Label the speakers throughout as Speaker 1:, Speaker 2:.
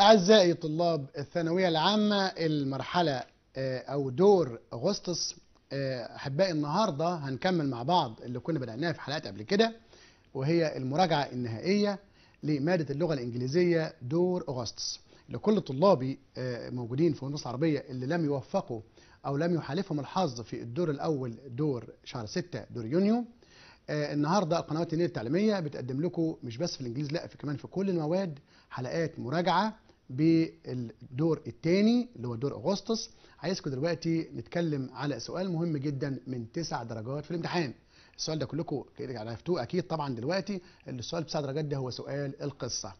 Speaker 1: أعزائي طلاب الثانوية العامة المرحلة آه، أو دور أغسطس آه، أحبائي النهاردة هنكمل مع بعض اللي كنا بدأناه في حلقات قبل كده وهي المراجعة النهائية لمادة اللغة الإنجليزية دور أغسطس لكل طلابي آه، موجودين في النص العربية اللي لم يوفقوا أو لم يحالفهم الحظ في الدور الأول دور شهر 6 دور يونيو النهارده قنوات النيل التعليميه بتقدم لكم مش بس في الانجليزي لا في كمان في كل المواد حلقات مراجعه بالدور الثاني اللي هو دور اغسطس عايزكم دلوقتي نتكلم على سؤال مهم جدا من تسع درجات في الامتحان السؤال ده كلكم عرفتوه اكيد طبعا دلوقتي السؤال بتسع درجات ده هو سؤال القصه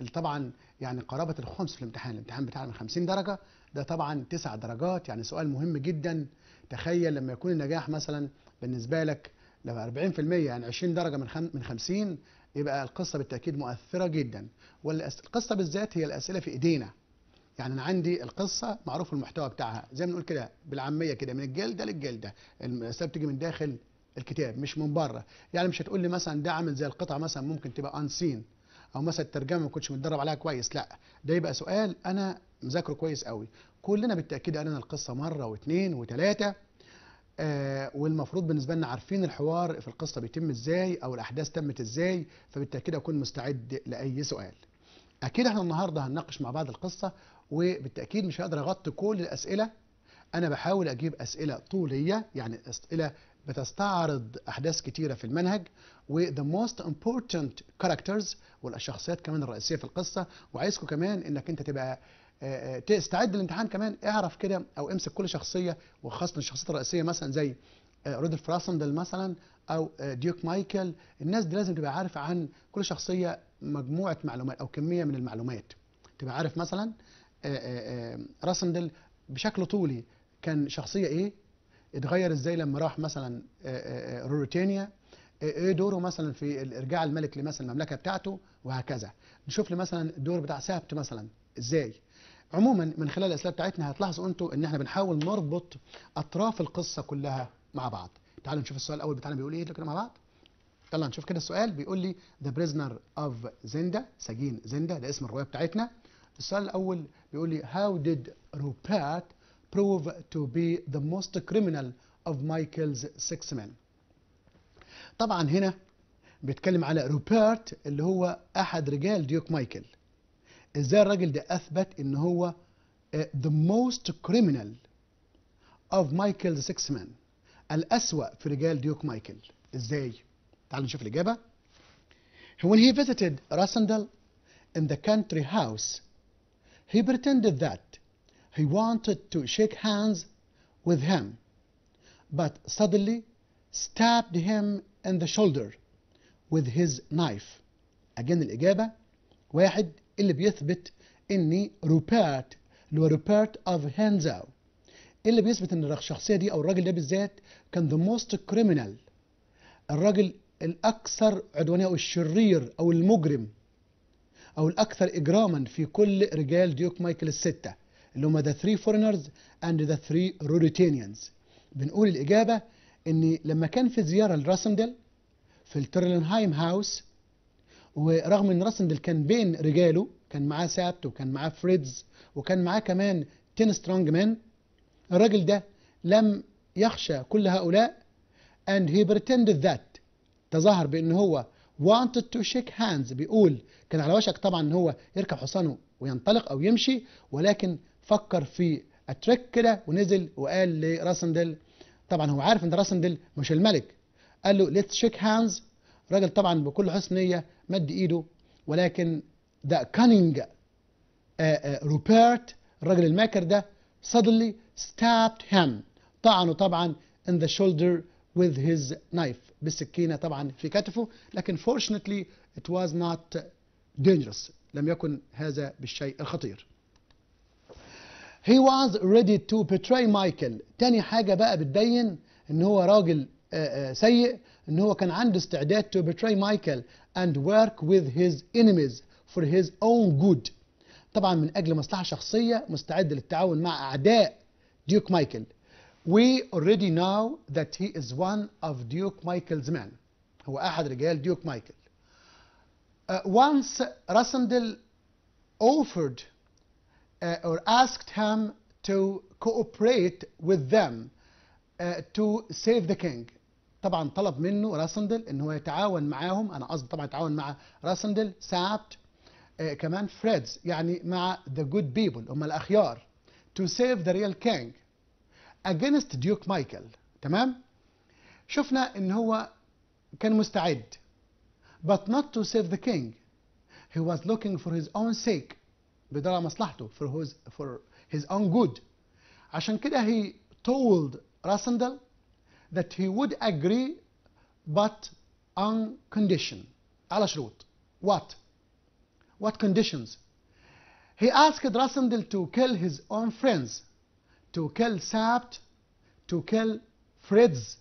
Speaker 1: اللي طبعا يعني قرابه الخمس في الامتحان الامتحان بتاعنا من 50 درجه ده طبعا تسع درجات يعني سؤال مهم جدا تخيل لما يكون النجاح مثلا بالنسبه لك لو 40% يعني 20 درجه من من 50 يبقى القصة بالتأكيد مؤثرة جدا والقصة بالذات هي الأسئلة في إيدينا يعني أنا عندي القصة معروف المحتوى بتاعها زي ما بنقول كده بالعامية كده من الجلدة للجلدة الأسئلة بتيجي من داخل الكتاب مش من بره يعني مش هتقول لي مثلا ده عامل زي القطعة مثلا ممكن تبقى أنسين أو مثلا الترجمة ما كنتش متدرب عليها كويس لا ده يبقى سؤال أنا مذاكره كويس قوي كلنا بالتأكيد قرينا القصة مرة واثنين وثلاثة آه والمفروض بالنسبه لنا عارفين الحوار في القصه بيتم ازاي او الاحداث تمت ازاي فبالتاكيد اكون مستعد لاي سؤال اكيد احنا النهارده هنناقش مع بعض القصه وبالتاكيد مش هقدر اغطي كل الاسئله انا بحاول اجيب اسئله طوليه يعني اسئله بتستعرض احداث كتيره في المنهج و the most important characters والشخصيات كمان الرئيسيه في القصه وعايزكم كمان انك انت تبقى آه، آه، تستعد للامتحان كمان اعرف كده او امسك كل شخصيه وخاصه الشخصيات الرئيسيه مثلا زي آه، رودولف راسندل مثلا او ديوك مايكل الناس دي لازم تبقى عارف عن كل شخصيه مجموعه معلومات او كميه من المعلومات تبقى عارف مثلا راسندل بشكل طولي كان شخصيه ايه اتغير ازاي لما راح مثلا روتينيا ايه دوره مثلا في ارجاع الملك لمثلا المملكه بتاعته وهكذا نشوف لي مثلا الدور بتاع سابت مثلا ازاي عموما من خلال الاسئله بتاعتنا هتلاحظوا انتم ان احنا بنحاول نربط اطراف القصه كلها مع بعض تعالوا نشوف السؤال الاول بتاعنا بيقول ايه كده مع بعض يلا نشوف كده السؤال بيقول لي ذا بريزنر اوف زندا سجين زندا ده اسم الروايه بتاعتنا السؤال الاول بيقول لي هاو ديد روبات بروف تو بي ذا موست كريمنال اوف مايكلز سكس مان طبعا هنا بيتكلم على روبرت اللي هو احد رجال ديوك مايكل ازاي الراجل ده اثبت ان هو the most criminal of Michael the سكس مان الاسوا في رجال ديوك مايكل ازاي تعالوا نشوف الاجابه when he visited Rassendal in the country house he pretended that he wanted to shake hands with him but suddenly stabbed him in the shoulder with his knife again الإجابة واحد اللي بيثبت ان روبرت اللي هو روبرت اوف هانزاو اللي بيثبت ان الشخصيه دي او الراجل ده بالذات كان ذا موست كريمنال الراجل الاكثر عدوانيه او الشرير او المجرم او الاكثر اجراما في كل رجال ديوك مايكل السته اللي هم ذا ثري فورنرز اند ذا ثري روريتينيانز بنقول الاجابه ان لما كان في زياره لراسندل في الترلنهايم هاوس ورغم ان راسندل كان بين رجاله كان معاه سابت وكان معاه فريدز وكان معاه كمان تين سترونج مان الراجل ده لم يخشى كل هؤلاء and he pretended that تظاهر بان هو wanted to shake hands بيقول كان على وشك طبعا ان هو يركب حصانه وينطلق او يمشي ولكن فكر في اتريك كده ونزل وقال لراسندل طبعا هو عارف ان راسندل مش الملك قال له let's shake hands الراجل طبعا بكل حسن نيه مد ايده ولكن ده كانينج روبرت الراجل الماكر ده suddenly stabbed him طعنه طبعا in the shoulder with his knife بالسكينة طبعا في كتفه لكن fortunately it was not dangerous لم يكن هذا بالشيء الخطير he was ready to betray Michael تاني حاجة بقى بتبين ان هو راجل آه، آه، سيء ان هو كان عنده استعداد to betray Michael and work with his enemies for his own good طبعا من اجل مصلحه شخصيه مستعد للتعاون مع اعداء ديوك مايكل we already know that he is one of Duke Michael's men هو أحد رجال ديوك مايكل uh, once Rassendel offered uh, or asked him to cooperate with them uh, to save the king طبعا طلب منه راسندل ان هو يتعاون معاهم انا قصدي طبعا يتعاون مع راسندل سابت آه كمان فريدز يعني مع ذا جود بيبل هم الاخيار تو سيف ذا ريال كينج اجينست ديوك مايكل تمام شفنا ان هو كان مستعد but not to save the king he was looking for his own sake بدرع مصلحته for his, for his own good عشان كده he told راسندل that he would agree but on condition على شروط what what conditions he asked Rasandil to kill his own friends to kill Sabt to kill Fritz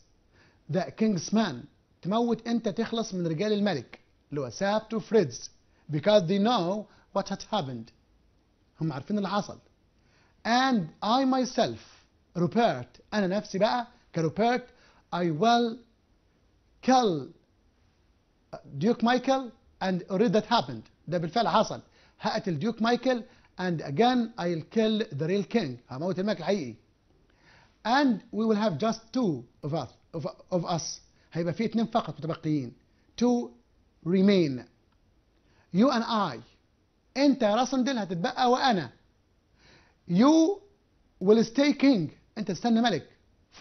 Speaker 1: the king's man تموت أنت تخلص من رجال الملك اللي هو سابت وفريدز because they know what had happened هم عارفين اللي حصل and I myself Rupert, أنا نفسي بقى كروبرت I will kill uh, Duke Michael and already that happened ده بالفعل حصل هقتل ديوك مايكل and again I'll kill the real king هموت الملك الحقيقي and we will have just two of us of, of us هيبقى في اثنين فقط متبقيين to remain you and I انت يا راسندل هتتبقى وانا you will stay king انت تستنى ملك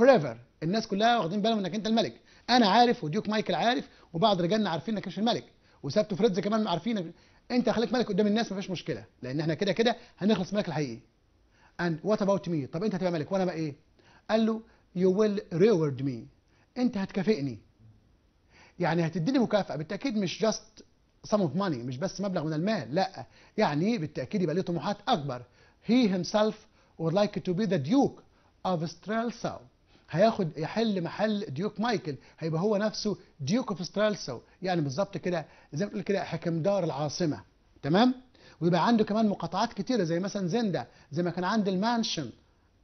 Speaker 1: forever الناس كلها واخدين بالهم انك انت الملك انا عارف وديوك مايكل عارف وبعض رجالنا عارفين انك مش الملك وسابتو فريدز كمان عارفين انت خليك ملك قدام الناس مفيش مشكله لان احنا كده كده هنخلص ملك الحقيقي and what about me طب انت هتبقى ملك وانا بقى ايه قال له you will reward me انت هتكافئني يعني هتديني مكافأة بالتأكيد مش جاست سم اوف ماني مش بس مبلغ من المال لا يعني بالتأكيد يبقى ليه طموحات أكبر he himself would like to be the duke of Streltsau هياخد يحل محل ديوك مايكل هيبقى هو نفسه ديوك اوف سترالسو يعني بالظبط كده زي ما تقول كده حكمدار العاصمه تمام ويبقى عنده كمان مقاطعات كتيره زي مثلا زندا زي ما كان عند المانشن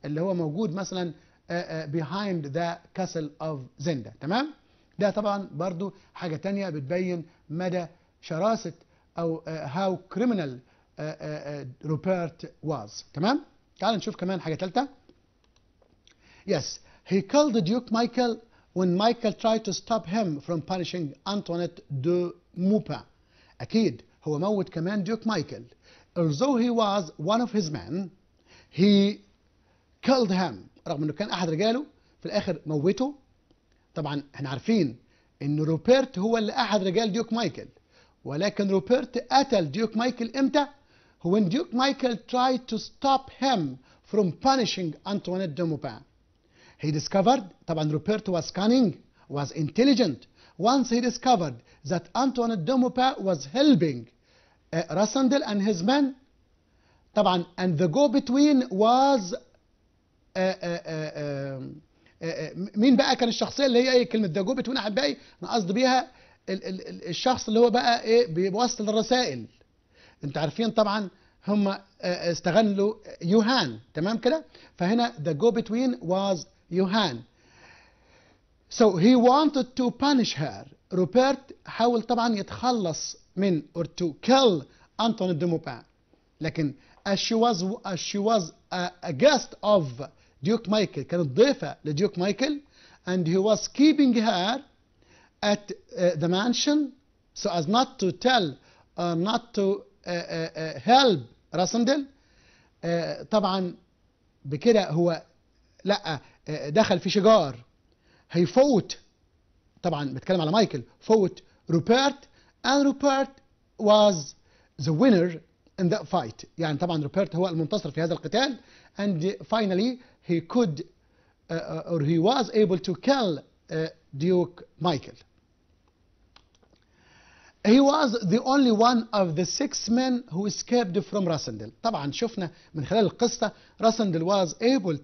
Speaker 1: اللي هو موجود مثلا بيهايند ذا كاسل اوف زندا تمام ده طبعا برضو حاجه تانية بتبين مدى شراسه او هاو كريمنال روبرت واز تمام تعال نشوف كمان حاجه ثالثه يس He killed Duke Michael when Michael tried to stop him from punishing Antoinette de Maupin. أكيد هو موت كمان Duke Michael. Although he was one of his men, he killed him رغم انه كان احد رجاله في الاخر موته. طبعا احنا عارفين ان روبرت هو اللي احد رجال ديوك مايكل ولكن روبرت قتل ديوك مايكل امتى؟ when Duke Michael tried to stop him from punishing Antoinette de Maupin. He discovered طبعا روبرتو was cunning was intelligent once he discovered that Antoine de Maupin was helping uh, Rassendel and his men طبعا and the go between was uh uh, uh, um, uh, uh, مين بقى كان الشخصيه اللي هي ايه كلمه ذا جو بتوين احبائي انا قصدي بيها ال ال الشخص اللي هو بقى ايه بيوصل الرسائل انت عارفين طبعا هم آه، استغلوا يوهان تمام كده فهنا the go between was يوهان So he wanted to punish her. روبرت حاول طبعا يتخلص من or to kill أنطوني دو موبان. لكن as she was as she was a, a guest of Duke Michael كانت ضيفة لديوك مايكل and he was keeping her at uh, the mansion so as not to tell uh, not to uh, uh, uh help راسندل uh, طبعا بكده هو لا دخل في شجار هيفوت طبعا بتكلم على مايكل فوت روبرت and روبرت was the winner in that fight يعني طبعا روبرت هو المنتصر في هذا القتال and finally he could uh, uh or he was able to kill uh, Duke Michael He was the only one of the six men who escaped from Rassendil. طبعا شفنا من خلال القصة was able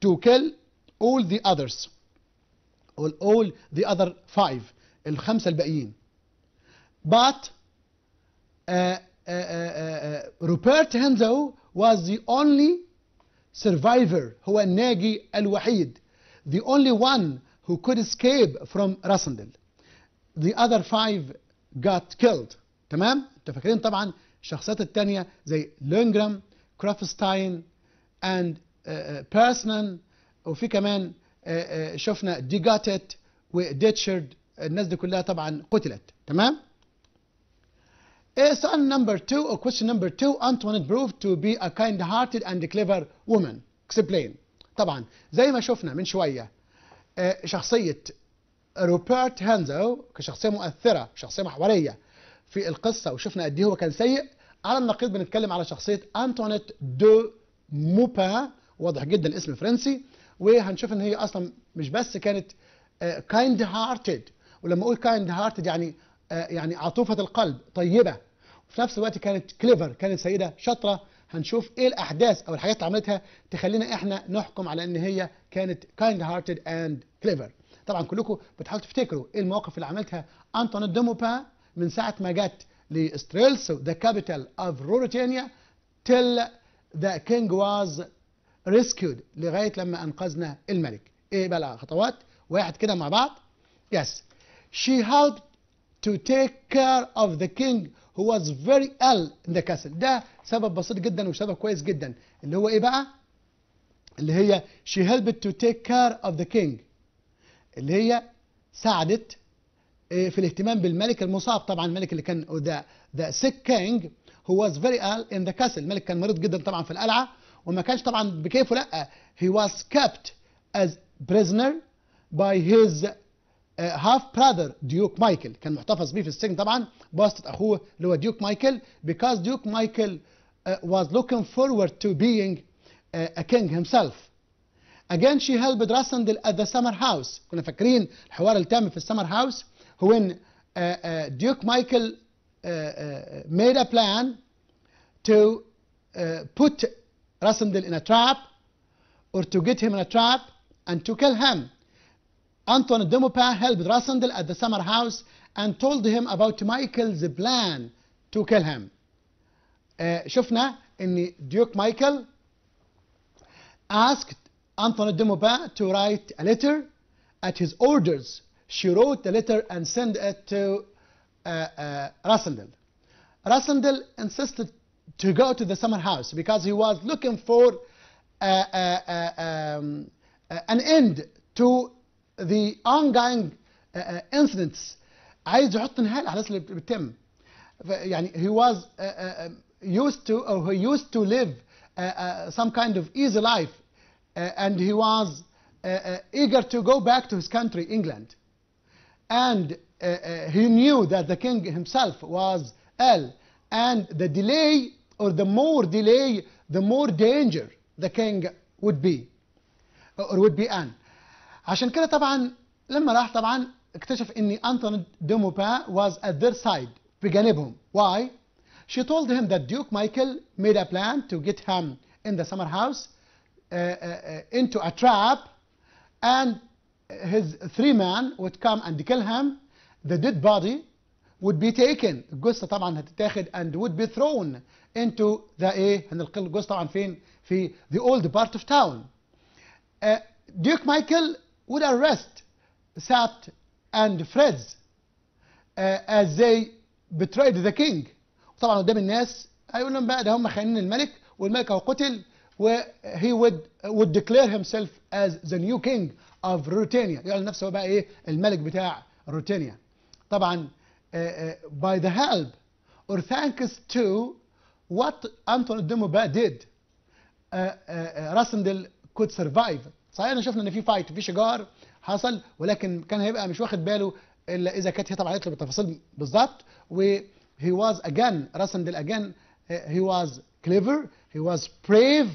Speaker 1: to kill all the others all, all the other five الخمسة الباقيين but uh, uh, uh, uh Rupert Henzo was the only survivor هو الناجي الوحيد the only one who could escape from Rassendel the other five got killed تمام تفكرين طبعا الشخصيات التانية زي لونجرام كرافستاين and uh, uh وفي كمان آه، آه، شفنا ديجاتت وديتشرد الناس دي كلها طبعا قتلت تمام إيه، سؤال نمبر 2 او كويشن نمبر 2 Antoinette بروف تو بي ا كايند هارتد اند كليفر وومن اكسبلين طبعا زي ما شفنا من شويه آه، شخصيه روبرت هانزو كشخصيه مؤثره شخصيه محوريه في القصه وشفنا قد ايه هو كان سيء على النقيض بنتكلم على شخصيه انتوانيت دو موبا واضح جدا اسم فرنسي وهنشوف ان هي اصلا مش بس كانت كايند آه، هارتد ولما اقول كايند هارتد يعني آه، يعني عطوفه القلب طيبه وفي نفس الوقت كانت كليفر كانت سيده شاطره هنشوف ايه الاحداث او الحاجات اللي عملتها تخلينا احنا نحكم على ان هي كانت كايند هارتد اند كليفر طبعا كلكم بتحاولوا تفتكروا ايه المواقف اللي عملتها انطون دوموبان من ساعه ما جت لاستريلسو ذا كابيتال اوف روريتانيا تل ذا كينج واز rescued لغاية لما أنقذنا الملك إيه بقى الخطوات واحد كده مع بعض يس she helped to take care of the king who was very ill in the castle ده سبب بسيط جدا وسبب كويس جدا اللي هو إيه بقى اللي هي she helped to take care of the king اللي هي ساعدت إيه، في الاهتمام بالملك المصاب طبعا الملك اللي كان ذا ذا sick king who was very ill in the castle الملك كان مريض جدا طبعا في القلعه وما كانش طبعا بكيفه لا he was kept as prisoner by his uh, half brother Duke Michael كان محتفظ بيه في السجن طبعا باستت اخوه اللي هو Duke Michael because Duke Michael. Uh, was looking forward to being uh, a king himself again she helped Rassendil at the summer house كنا فاكرين الحوار التام في السمر هاوس when Duke Michael made a plan to put Rasmdil in a trap or to get him in a trap and to kill him. de Demopin helped Rasandel at the summer house and told him about Michael's plan to kill him. شفنا ان ديوك مايكل asked Antoine de Maupin to write a letter at his orders. She wrote the letter and sent it to uh, uh, Rassendel. Rassendel insisted to go to the summer house because he was looking for uh, uh, uh, um, an end to the ongoing incidents عايز يحط نهايه الاحداث اللي بتتم يعني he was used to or he used to live some kind of easy life and he was eager to go back to his country England and he knew that the king himself was ill and the delay or the more delay, the more danger the king would be or would be an. عشان كده طبعا لما راح طبعا اكتشف ان انتون دوموبا was at their side بجانبهم. Why? She told him that Duke Michael made a plan to get him in the summer house uh, uh, into a trap and his three men would come and kill him. The dead body would be taken الجثه طبعا هتتاخد and would be thrown into the ايه هنلقي الجثه طبعا فين في the old part of town uh, Duke Michael would arrest Sat and Freds uh, as they betrayed the king طبعا قدام الناس هيقول لهم بقى ده هم خاينين الملك والملك هو قتل he would would declare himself as the new king of Rutania يعني نفسه بقى ايه الملك بتاع روتينيا طبعا Uh, uh, by the help or thanks to what أنطون الدوموبا did راسندل uh, could survive صحيح احنا شفنا ان في فايت في شجار حصل ولكن كان هيبقى مش واخد باله الا اذا كانت هي طبعا قالت له بالتفاصيل بالظبط و he was again راسندل again he was clever he was brave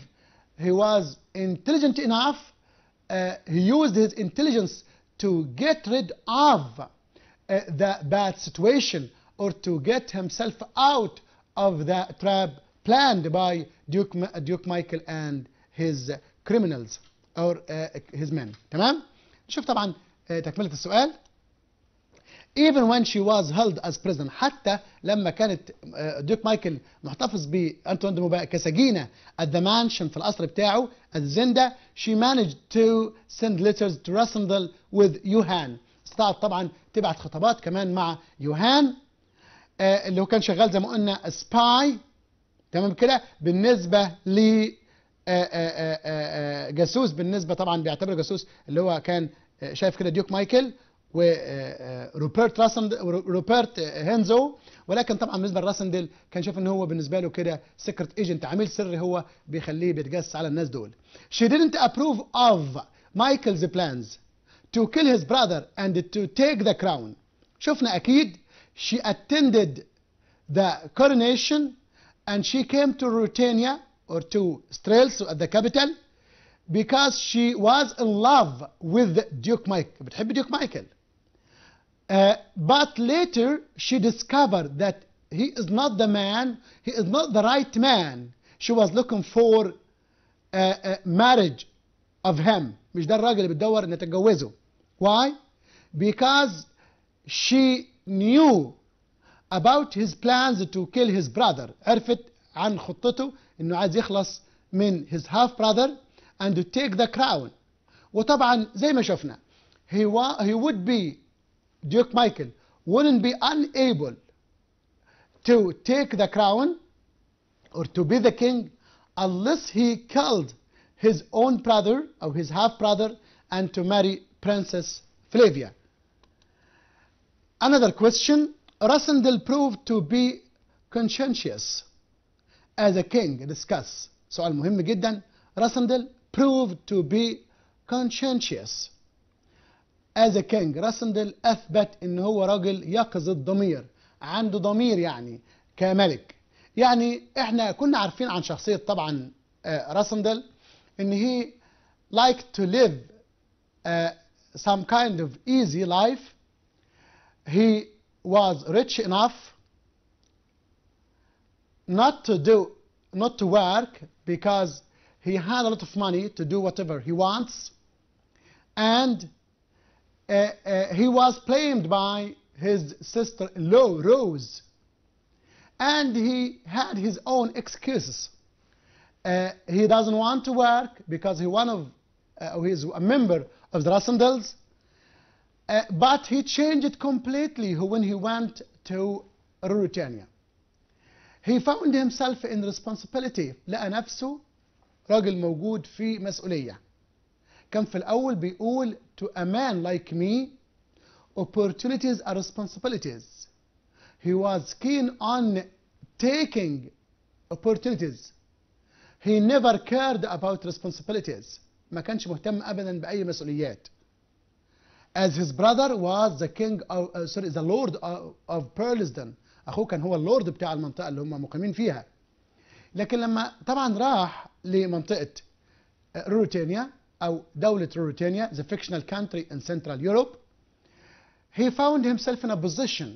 Speaker 1: he was intelligent enough uh, he used his intelligence to get rid of uh, that bad situation or to get himself out of that trap planned by Duke, Duke Michael and his criminals or uh, his men تمام شوف طبعا تكملة السؤال even when she was held as prisoner, حتى لما كانت دوك مايكل محتفظ بأنتون دموبا كسجينة at the mansion في القصر بتاعه at she managed to send letters to Rassendal with Johan استطاعت طبعا تبعت خطابات كمان مع يوهان آه، اللي هو كان شغال زي ما قلنا سباي تمام كده بالنسبه ل آه، آه، جاسوس بالنسبه طبعا بيعتبره جاسوس اللي هو كان شايف كده ديوك مايكل وروبرت راسند روبرت هينزو ولكن طبعا بالنسبه لراسندل كان شايف ان هو بالنسبه له كده سكرت ايجنت عميل سري هو بيخليه بيتجسس على الناس دول. She didn't approve of Michael's plans to kill his brother and to take the crown شفنا أكيد she attended the coronation and she came to Ruritania or to at the capital because she was in love with Duke Michael بتحب Duke Michael uh, but later she discovered that he is not the man he is not the right man she was looking for uh, uh, marriage of him مش ده الراجل اللي بتدور ان تتجوزه why because she knew about his plans to kill his brother عرفت عن خطته انه عايز يخلص من his half brother and to take the crown وطبعا زي ما شفنا he, wa he would be Duke Michael wouldn't be unable to take the crown or to be the king unless he killed his own brother or his half-brother and to marry Princess Flavia. Another question, Rasandel proved to be conscientious as a king discuss سؤال مهم جدا راسندل proved to be conscientious as a king راسندل أثبت إن هو رجل يقظ الضمير عنده ضمير يعني كملك يعني إحنا كنا عارفين عن شخصية طبعا راسندل and he liked to live uh, some kind of easy life. He was rich enough not to do, not to work because he had a lot of money to do whatever he wants. And uh, uh, he was blamed by his sister-in-law, Rose. And he had his own excuses. Uh, he doesn't want to work because he one of uh, he's a member of the Rassendels. Uh, but he changed completely when he went to Ruritania. He found himself in responsibility لقى نفسه راجل موجود في مسؤولية كان في الأول بيقول to a man like me opportunities are responsibilities he was keen on taking opportunities He never cared about responsibilities. ما كانش مهتم أبدا بأي مسؤوليات. As his brother was the king of, uh, sorry, the lord of, of Perlisden. أخوه كان هو اللورد بتاع المنطقة اللي هم مقيمين فيها. لكن لما طبعا راح لمنطقة روتينيا أو دولة روتينيا the fictional country in Central Europe he found himself in a position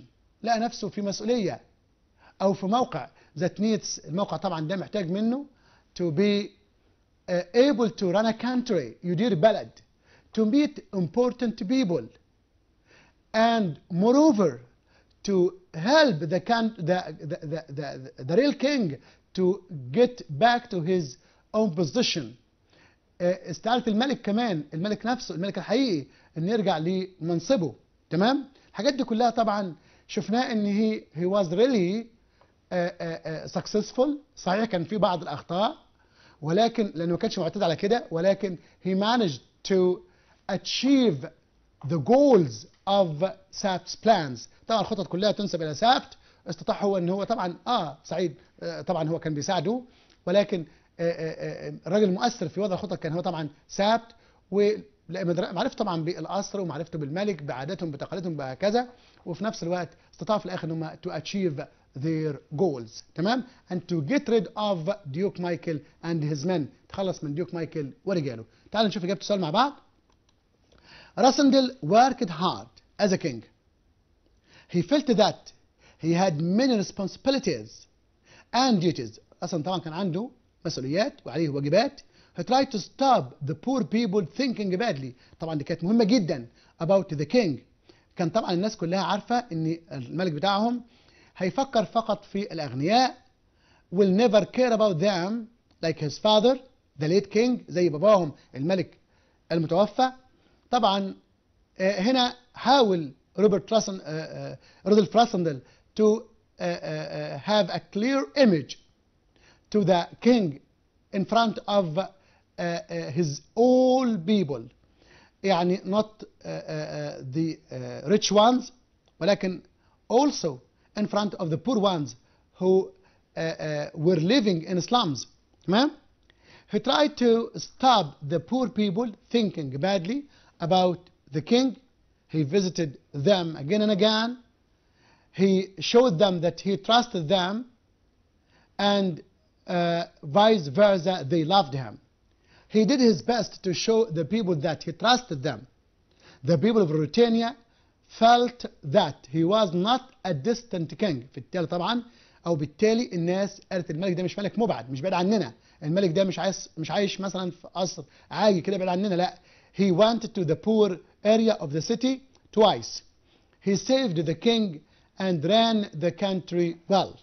Speaker 1: لقى نفسه في مسؤولية أو في موقع that needs الموقع طبعا ده محتاج منه to be uh, able to run a country, you يدير بلد, to meet important people, and moreover, to help the, the, the, the, the real king to get back to his own position. Uh, استعادة الملك كمان الملك نفسه الملك الحقيقي ان يرجع لمنصبه تمام الحاجات دي كلها طبعا شفناه ان هي he was really سكسسفول آه، آه، آه، صحيح كان في بعض الاخطاء ولكن لانه ما كانش معتاد على كده ولكن he managed to achieve the goals of SAPT's plans طبعا الخطط كلها تنسب الى SAPT استطاع هو ان هو طبعا اه سعيد آه طبعا هو كان بيساعده ولكن آه آه الراجل المؤثر في وضع الخطط كان هو طبعا سابت معرفته طبعا بالقصر ومعرفته بالملك بعاداتهم بتقاليدهم بهكذا وفي نفس الوقت استطاع في الاخر ان هم تو اتشيف their goals تمام and to get rid of Duke Michael and his men تخلص من Duke Michael ورجاله تعال نشوف إجابة السؤال مع بعض Rassendil worked hard as a king he felt that he had many responsibilities and duties أصلا طبعا كان عنده مسؤوليات وعليه واجبات he tried to stop the poor people thinking badly طبعا دي كانت مهمة جدا about the king كان طبعا الناس كلها عارفة ان الملك بتاعهم هيفكر فقط في الأغنياء will never care about them like his father the late king زي باباهم الملك المتوفى طبعا هنا حاول روبرت راسن رودولف راسندل to have a clear image to the king in front of his all people يعني not the rich ones ولكن also in front of the poor ones who uh, uh, were living in slums. He tried to stop the poor people thinking badly about the king. He visited them again and again. He showed them that he trusted them and uh, vice versa, they loved him. He did his best to show the people that he trusted them. The people of Ruritania, felt that he was not a distant king في التالي طبعا او بالتالي الناس قالت الملك ده مش ملك مبعد مش بعيد عننا الملك ده مش عايش مش عايش مثلا في قصر عاجي كده بعيد عننا لا he went to the poor area of the city twice he saved the king and ran the country well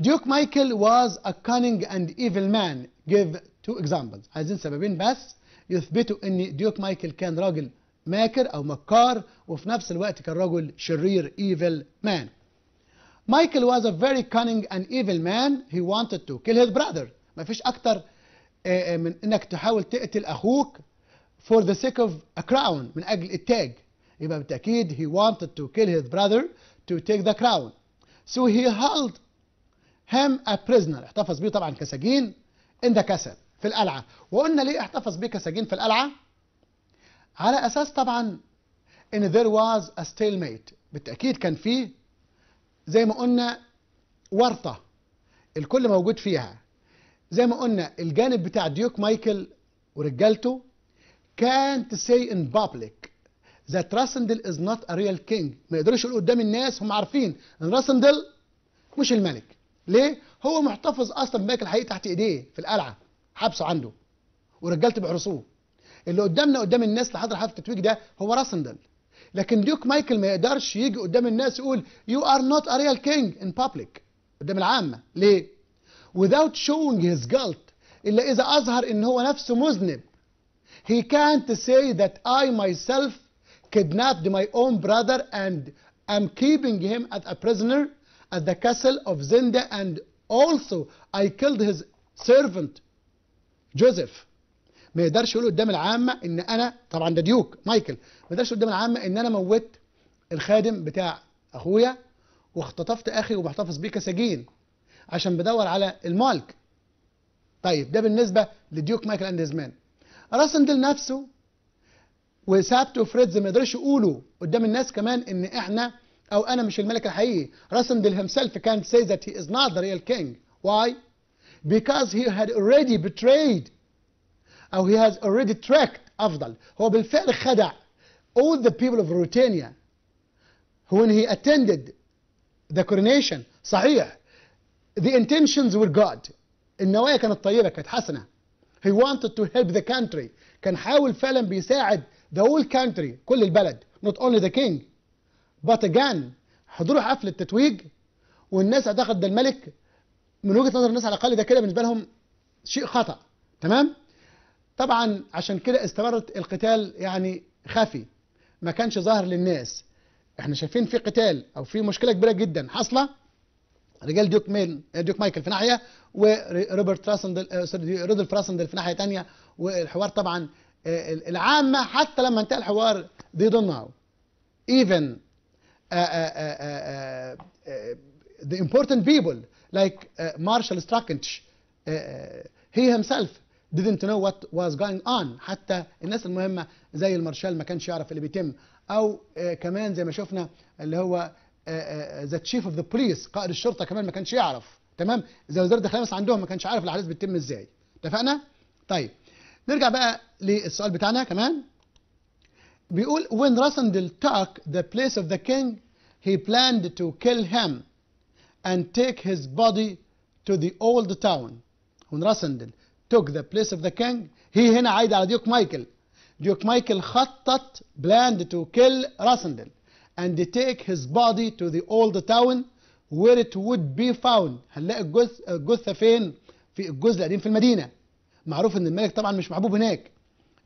Speaker 1: Duke Michael was a cunning and evil man give two examples عايزين سببين بس يثبتوا ان ديوك مايكل كان راجل ماكر او مكار وفي نفس الوقت كان رجل شرير ايفل مان مايكل واز ا فيري كانينج اند ايفل مان هي wanted تو كيل هيز براذر ما فيش اكتر آه، آه، من انك تحاول تقتل اخوك فور ذا سيك اوف ا كراون من اجل التاج يبقى بالتاكيد هي wanted تو كيل هيز براذر تو تيك ذا كراون سو هي هالد هام ا prisoner احتفظ بيه طبعا كسجين ان ذا كاسل في القلعه وقلنا ليه احتفظ بيه كسجين في القلعه على أساس طبعا إن ذير واز ستيل ميت بالتأكيد كان فيه زي ما قلنا ورطة الكل موجود فيها زي ما قلنا الجانب بتاع ديوك مايكل ورجالته كانت سي ان بابليك ذات راسندل از نوت ا ريل كينج ما يقدروش يقولوا قدام الناس هم عارفين ان راسندل مش الملك ليه؟ هو محتفظ اصلا بملك الحقيقي تحت ايديه في القلعه حبسه عنده ورجالته بيحرسوه اللي قدامنا قدام الناس لحضر حرف التتويج ده هو راسندل لكن ديوك مايكل ما يقدرش يجي قدام الناس يقول يو ار نوت ا ريال كينج ان بابليك قدام العامه ليه without showing his guilt الا اذا اظهر ان هو نفسه مذنب he can't say that i myself kidnapped my own brother and am keeping him as a prisoner at the castle of Zinda and also I killed his servant Joseph ما يقدرش يقول قدام العامه ان انا طبعا ده ديوك مايكل ما يقدرش قدام العامه ان انا موت الخادم بتاع اخويا واختطفت اخي وبحتفظ بيه كسجين عشان بدور على المالك طيب ده بالنسبه لديوك مايكل راسن راسندل نفسه وسابته وفريدز ما يقدرش يقولوا قدام الناس كمان ان احنا او انا مش الملك الحقيقي راسندل همسلف كان سيزت هي از نوت ذا the كينج واي because he had already betrayed أو he has already tracked أفضل هو بالفعل خدع all the people of Ruritania when he attended the coronation صحيح the intentions were good النوايا كانت طيبة كانت حسنة he wanted to help the country كان حاول فعلا بيساعد the whole country كل البلد not only the king but again حضروا حفل التتويج والناس اعتقد ده الملك من وجهة نظر الناس على الأقل ده كده بالنسبة لهم شيء خطأ تمام؟ طبعا عشان كده استمرت القتال يعني خفي ما كانش ظاهر للناس احنا شايفين في قتال او في مشكله كبيره جدا حاصله رجال ديوك مين ديوك مايكل في ناحيه وروبرت راسندل آه، رودولف راسندل في ناحيه ثانيه والحوار طبعا آه، العامه حتى لما انتهى الحوار دي دون ناو even uh, uh, uh, the important people like آه، Marshal didn't know what was going on حتى الناس المهمه زي المارشال ما كانش يعرف اللي بيتم او آه، كمان زي ما شفنا اللي هو ذا تشيف اوف ذا بوليس قائد الشرطه كمان ما كانش يعرف تمام زي وزاره الداخليه مثلا عندهم ما كانش عارف الاحداث بتتم ازاي اتفقنا طيب نرجع بقى للسؤال بتاعنا كمان بيقول when Rassendil took the place of the king he planned to kill him and take his body to the old town when Rassendil took the place of the king هي هنا عايدة على ديوك مايكل ديوك مايكل خطط planned to kill راسندل and take his body to the old town where it would be found هنلاقي الجث الجثة فين في الجزء القديم في المدينة معروف ان الملك طبعا مش محبوب هناك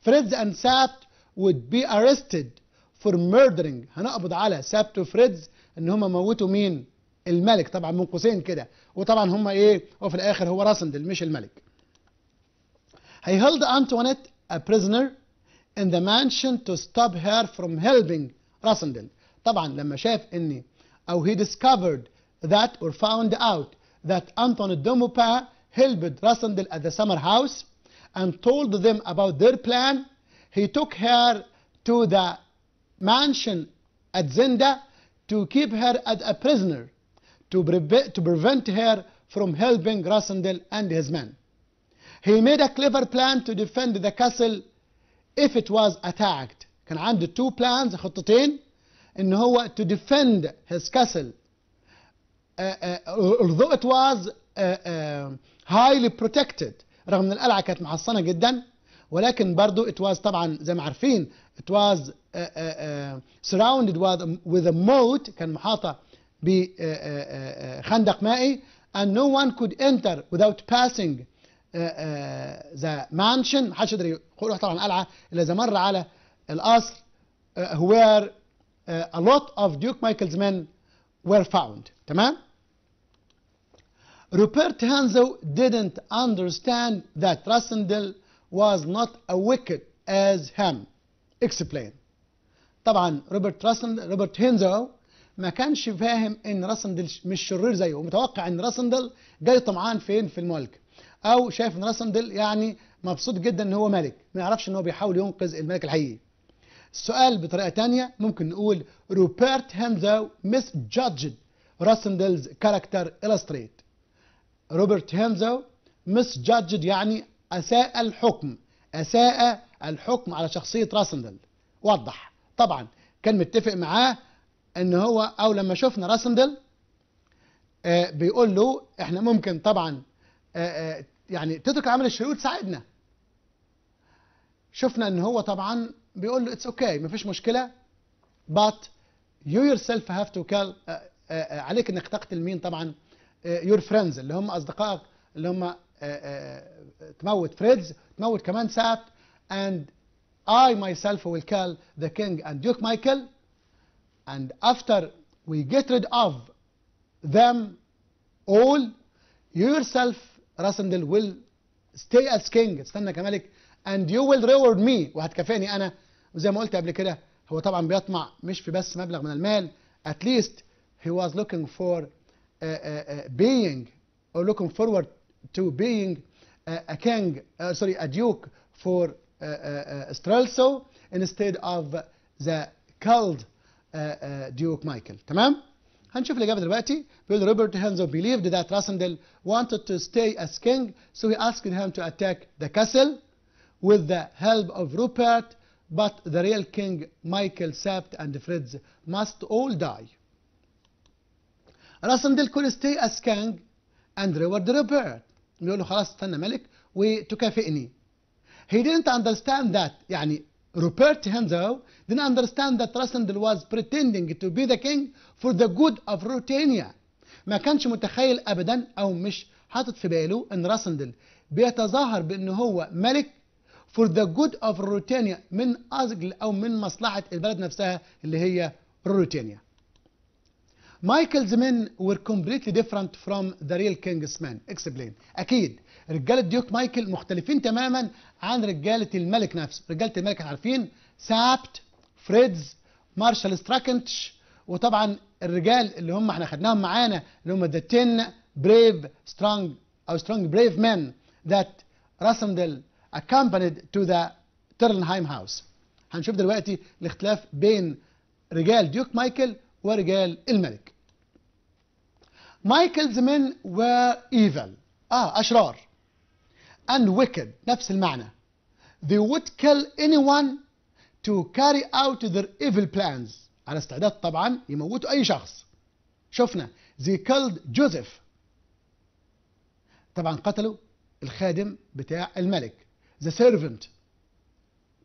Speaker 1: فريدز and سابت would be arrested for murdering هنقبض على سابت وفريدز ان هم موتوا مين الملك طبعا من قوسين كده وطبعا هم ايه وفي الاخر هو راسندل مش الملك He held Antoinette a prisoner in the mansion to stop her from helping Rossendale طبعا لما شاف اني او he discovered that or found out that Antoinette de Maupin helped Rossendale at the summer house and told them about their plan he took her to the mansion at Zenda to keep her as a prisoner to, to prevent her from helping Rossendale and his men. He made a clever plan to defend the castle if it was attacked. كان عنده two plans خطتين ان هو to defend his castle uh, uh, although it was uh, uh highly protected رغم ان القلعه كانت محصنه جدا ولكن برضو it was طبعا زي ما عارفين it was uh, uh, surrounded with, with a moat كان محاطه بخندق مائي and no one could enter without passing آه، آه، ذا مانشن حدش يقدر يروح طبعا القلعه الا اذا مر على القصر آه، where a lot of Duke Michael's men were found تمام روبرت هانزو didn't understand that راسندل was not a wicked as him explain طبعا روبرت راسندل روبرت هانزو ما كانش فاهم ان راسندل مش شرير زيه ومتوقع ان راسندل جاي طمعان فين في الملك او شايف ان راسندل يعني مبسوط جدا ان هو ملك ما يعرفش ان هو بيحاول ينقذ الملك الحقيقي السؤال بطريقه ثانيه ممكن نقول روبرت هانزو مس جادجد راسندلز كاركتر الستريت روبرت هانزو مس جادجد يعني اساء الحكم اساء الحكم على شخصيه راسندل وضح طبعا كان متفق معاه ان هو او لما شفنا راسندل آه، بيقول له احنا ممكن طبعا آه، آه، يعني تترك عمل الشرير وتساعدنا شفنا ان هو طبعا بيقول له اتس اوكي okay, مفيش مشكله but you yourself have to كال آه، عليك انك تقتل مين طبعا your friends اللي هم اصدقائك اللي هم تموت فريدز تموت كمان ساب and I myself will kill the king and Duke Michael and after we get rid of them all you yourself راسندل will stay as king استنى كملك and you will reward me وهتكافئني انا وزي ما قلت قبل كده هو طبعا بيطمع مش في بس مبلغ من المال at least he was looking for uh, uh, being or looking forward to being uh, a king uh, sorry a duke for uh, uh, uh Strelso instead of the called uh, uh, Duke Michael تمام هنشوف الإجابة دلوقتي بيقول روبرت هانزو believed that Rassendil wanted to stay as king so he asked him to attack the castle with the help of Rupert but the real king Michael Sapt and Fritz must all die. Rassendil could stay as king and reward Rupert بيقول له خلاص استنى ملك وتكافئني He didn't understand that يعني Rupert Henthau didn't understand that Rassendel was pretending to be the king for the good of Ruthenia ما كانش متخيل أبدا أو مش حاطط في باله أن راسندل بيتظاهر بأنه هو ملك for the good of روتينيا من أجل أو من مصلحة البلد نفسها اللي هي روتينيا مايكلز مان were completely different from the real king's مان explain اكيد رجاله ديوك مايكل مختلفين تماما عن رجاله الملك نفسه رجاله الملك احنا عارفين سابت فريدز مارشال ستراكنتش وطبعا الرجال اللي هم احنا خدناهم معانا اللي هم ذا 10 بريف سترونج او سترونج بريف مان ذات ديل accompanied تو ذا تيرلنهايم هاوس هنشوف دلوقتي الاختلاف بين رجال ديوك مايكل ورجال الملك مايكلز من وإيفل آه أشرار and wicked نفس المعنى they would kill anyone to carry out their evil plans على استعداد طبعا يموتوا أي شخص شفنا they killed Joseph طبعا قتلوا الخادم بتاع الملك the servant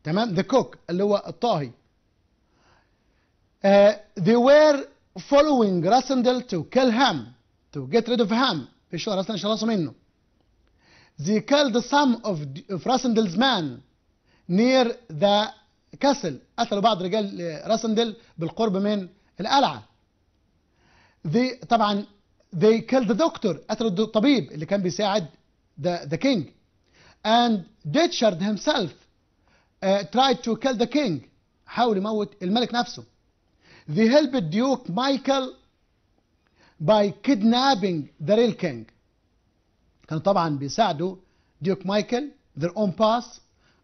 Speaker 1: تمام the cook اللي هو الطاهي Uh, they were following Rassendel to kill him, to get rid of him. منه. They killed some of, of Rassendel's men near the castle. قتلوا بعض رجال راسندل بالقرب من القلعة. They طبعا they killed the doctor. قتلوا الطبيب اللي كان بيساعد the, the king. And Ditchard himself uh, tried to kill the king. حاول يموت الملك نفسه. They helped Duke Michael by kidnapping the real king. كانوا طبعا بيساعدوا ديوك مايكل their own pass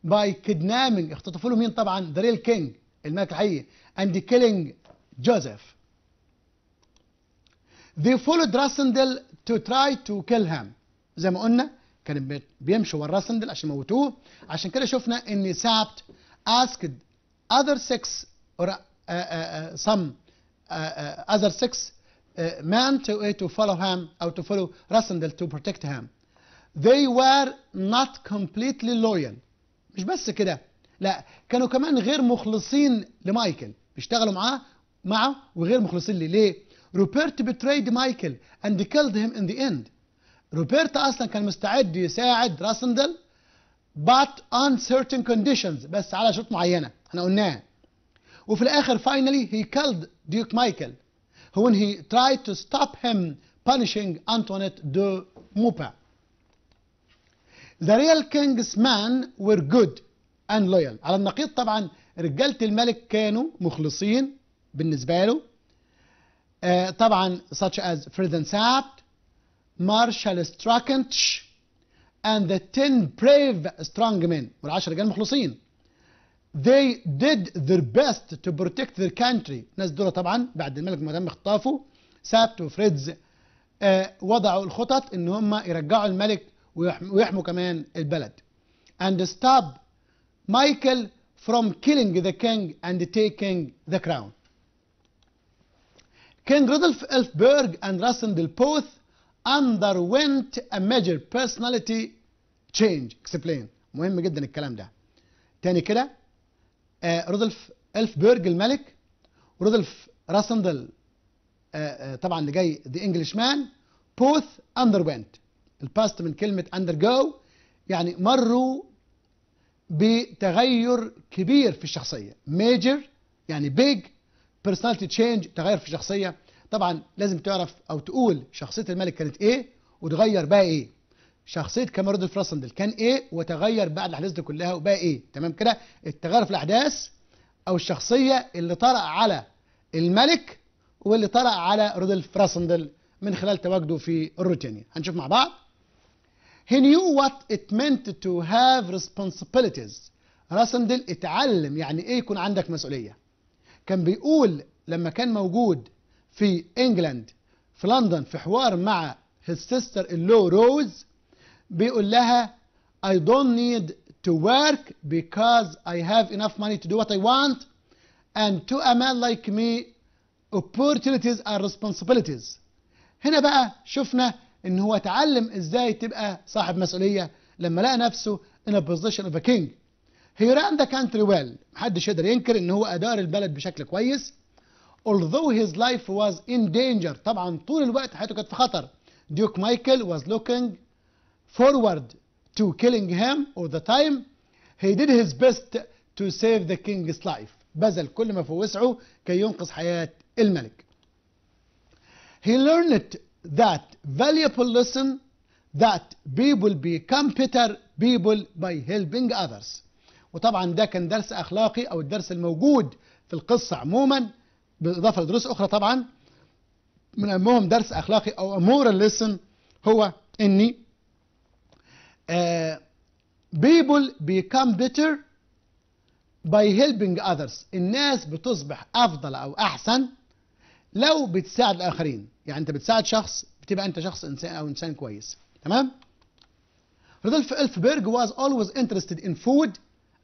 Speaker 1: by kidnapping اختطفوا له مين طبعا the real king الملك الحقيقي and killing Joseph. They followed Rassendel to try to kill him. زي ما قلنا كان بيمشوا ورا راسندل عشان يموتوه عشان كده شفنا ان سابت asked other six or آه، آه، آه، some other six men to, to follow him or to follow Rassendel to protect him. They were not completely loyal. مش بس كده لا كانوا كمان غير مخلصين لمايكل بيشتغلوا معاه معه وغير مخلصين ليه ليه روبرت بتريد مايكل اند كيلد هيم ان ذا اند روبرت اصلا كان مستعد يساعد راسندل but on certain conditions بس على شروط معينه احنا قلناها وفي الآخر finally he killed Duke Michael when he tried to stop him punishing Antoinette de Maupin. The real king's men were good and loyal. على النقيض طبعا رجالة الملك كانوا مخلصين بالنسبة له. آه طبعا such as Ferdinand Sapt, Marshal Strakench and the 10 brave strong men والعشر رجال مخلصين. they did their best to protect their country الناس دول طبعا بعد الملك ما تم اختطافه سابت وفريدز وضعوا الخطط ان هم يرجعوا الملك ويحموا كمان البلد and stop Michael from killing the king and taking the crown King Rudolf Elfberg and Rassendel both underwent a major personality change explain مهم جدا الكلام ده تاني كده آه، رودولف بيرج الملك رودولف راسندل آه، آه، طبعا اللي جاي ذا انجلش مان بوث اندر وينت الباست من كلمه اندر جو يعني مروا بتغير كبير في الشخصيه ميجر يعني بيج بيرسوناليتي تشينج تغير في الشخصيه طبعا لازم تعرف او تقول شخصيه الملك كانت ايه وتغير بقى ايه شخصية كاميرود الفراسندل كان ايه وتغير بعد الاحداث دي كلها وبقى ايه تمام كده التغير في الاحداث او الشخصية اللي طرأ على الملك واللي طرأ على رودولف فراسندل من خلال تواجده في الروتينيا هنشوف مع بعض He knew what it meant to have responsibilities راسندل اتعلم يعني ايه يكون عندك مسؤولية كان بيقول لما كان موجود في انجلاند في لندن في حوار مع his sister law روز بيقول لها I don't need to work because I have enough money to do what I want and to a man like me opportunities are responsibilities هنا بقى شفنا ان هو اتعلم ازاي تبقى صاحب مسؤوليه لما لقى نفسه in a position of a king he ran the country well محدش يقدر ينكر ان هو ادار البلد بشكل كويس although his life was in danger طبعا طول الوقت حياته كانت في خطر Duke مايكل was looking forward to killing him all the time he did his best to save the king's life بذل كل ما في وسعه كي ينقذ حياة الملك he learned that valuable lesson that people become better people by helping others وطبعا ده كان درس أخلاقي أو الدرس الموجود في القصة عموما بالإضافة لدروس أخرى طبعا من أهمهم درس أخلاقي أو moral lesson هو أني آه، people become better by helping others الناس بتصبح أفضل أو أحسن لو بتساعد الآخرين يعني أنت بتساعد شخص بتبقى أنت شخص إنسان أو إنسان كويس تمام رودولف إلفبرج واز اولويز انترستد ان فود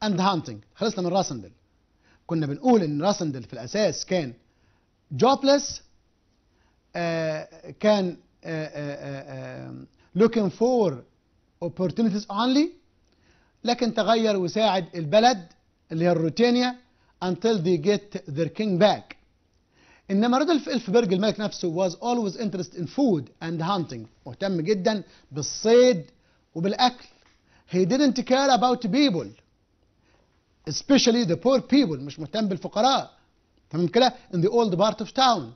Speaker 1: اند هانتنج خلصنا من راسندل كنا بنقول إن راسندل في الأساس كان jobless آه كان آه آه, آه،, آه، looking for opportunities only لكن تغير وساعد البلد اللي هي الروتينيا until they get their king back إنما رودولف إلفبرج الملك نفسه was always interested in food and hunting مهتم جدا بالصيد وبالأكل he didn't care about people especially the poor people مش مهتم بالفقراء تمام كده in the old part of town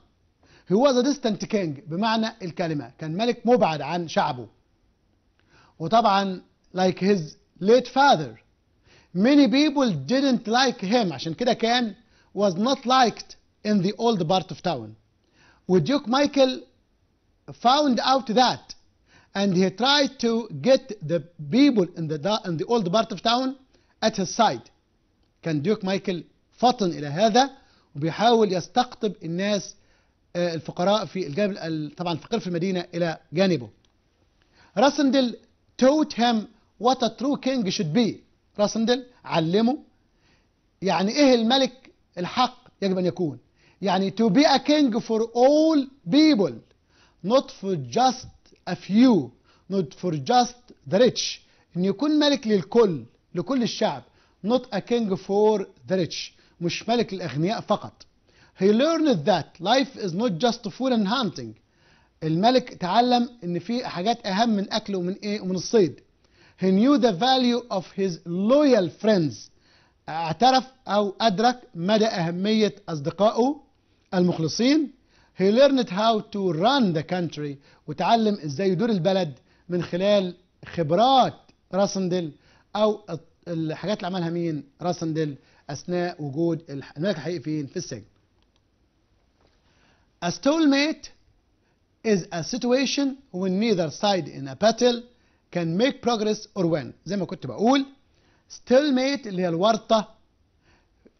Speaker 1: he was a distant king بمعنى الكلمة كان ملك مبعد عن شعبه وطبعا like his late father many people didn't like him عشان كده كان was not liked in the old part of town وديوك مايكل found out that and he tried to get the people in the, in the old part of town at his side كان ديوك مايكل فطن إلى هذا وبيحاول يستقطب الناس الفقراء في الجانب طبعا الفقير في المدينة إلى جانبه راسندل taught him what a true king should be راسندل علمه يعني ايه الملك الحق يجب ان يكون يعني to be a king for all people not for just a few not for just the rich ان يكون ملك للكل لكل الشعب not a king for the rich مش ملك للاغنياء فقط he learned that life is not just food and hunting الملك تعلم ان في حاجات اهم من اكل ومن ايه ومن الصيد he knew the value of his loyal friends اعترف او ادرك مدى اهميه اصدقائه المخلصين he learned how to run the country وتعلم ازاي يدور البلد من خلال خبرات راسندل او الحاجات اللي عملها مين راسندل اثناء وجود الملك الحقيقي فين في السجن A stalemate is a situation when neither side in a battle can make progress or win زي ما كنت بقول stalemate اللي هي الورطة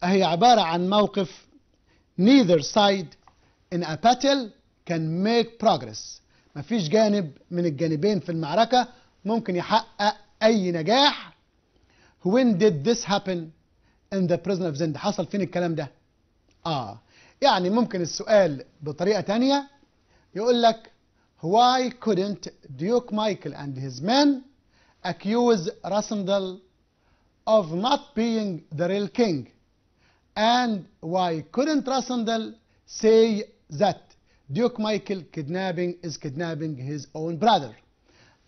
Speaker 1: هي عبارة عن موقف neither side in a battle can make progress مفيش جانب من الجانبين في المعركة ممكن يحقق أي نجاح when did this happen in the prison of Zend حصل فين الكلام ده؟ آه يعني ممكن السؤال بطريقة تانية يقول لك why couldn't Duke Michael and his men accuse Rasandal of not being the real king and why couldn't Rasandal say that Duke Michael kidnapping is kidnapping his own brother